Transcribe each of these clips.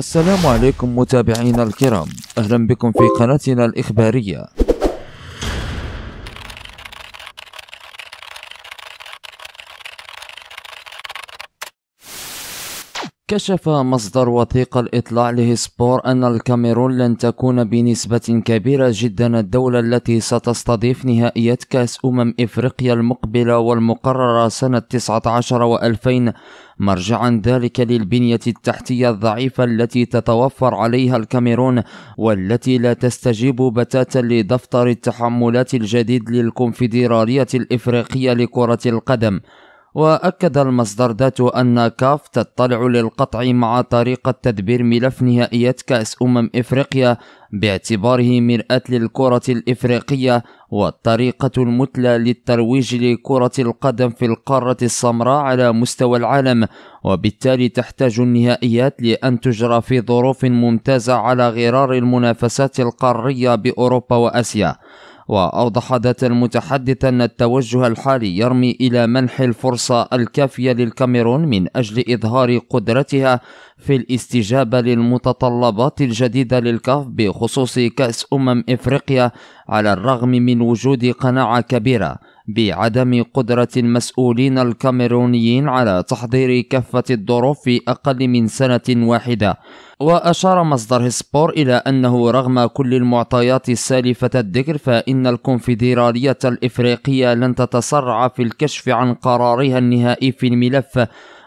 السلام عليكم متابعينا الكرام أهلا بكم في قناتنا الإخبارية كشف مصدر وثيق الإطلاع لهسبور أن الكاميرون لن تكون بنسبة كبيرة جدا الدولة التي ستستضيف نهائيات كأس أمم إفريقيا المقبلة والمقررة سنة 19 و2000 مرجعا ذلك للبنية التحتية الضعيفة التي تتوفر عليها الكاميرون والتي لا تستجيب بتاتا لدفتر التحملات الجديد للكونفدرالية الإفريقية لكرة القدم وأكد المصدر ذات أن كاف تطلع للقطع مع طريقة تدبير ملف نهائيات كأس أمم إفريقيا باعتباره مرآة للكرة الإفريقية والطريقة المثلى للترويج لكرة القدم في القارة السمراء على مستوى العالم وبالتالي تحتاج النهائيات لأن تجرى في ظروف ممتازة على غرار المنافسات القارية بأوروبا وآسيا وأوضح ذات المتحدث أن التوجه الحالي يرمي إلى منح الفرصة الكافية للكاميرون من أجل إظهار قدرتها في الاستجابة للمتطلبات الجديدة للكاف بخصوص كأس أمم إفريقيا على الرغم من وجود قناعة كبيرة بعدم قدرة المسؤولين الكاميرونيين على تحضير كافة الظروف في أقل من سنة واحدة وأشار مصدر هسبور إلى أنه رغم كل المعطيات السالفة الذكر فإن الكونفدرالية الإفريقية لن تتسرع في الكشف عن قرارها النهائي في الملف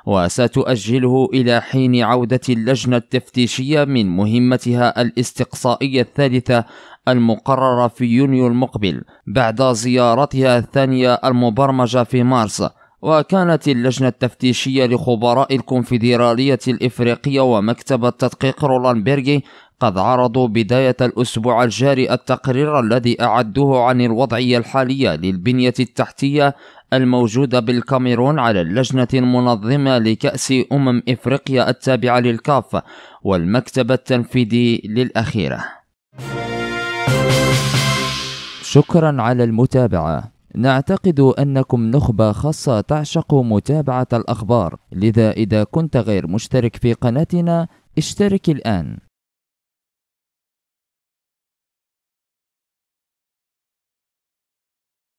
وستؤجله إلى حين عودة اللجنة التفتيشية من مهمتها الاستقصائية الثالثة المقررة في يونيو المقبل بعد زيارتها الثانية المبرمجة في مارس وكانت اللجنة التفتيشية لخبراء الكونفدرالية الإفريقية ومكتب التدقيق بيرغي قد عرضوا بداية الأسبوع الجاري التقرير الذي أعدوه عن الوضعية الحالية للبنية التحتية الموجودة بالكاميرون على اللجنة المنظمة لكأس أمم إفريقيا التابعة للكاف والمكتب التنفيذي للأخيرة شكرا على المتابعة نعتقد أنكم نخبة خاصة تعشق متابعة الأخبار لذا إذا كنت غير مشترك في قناتنا اشترك الآن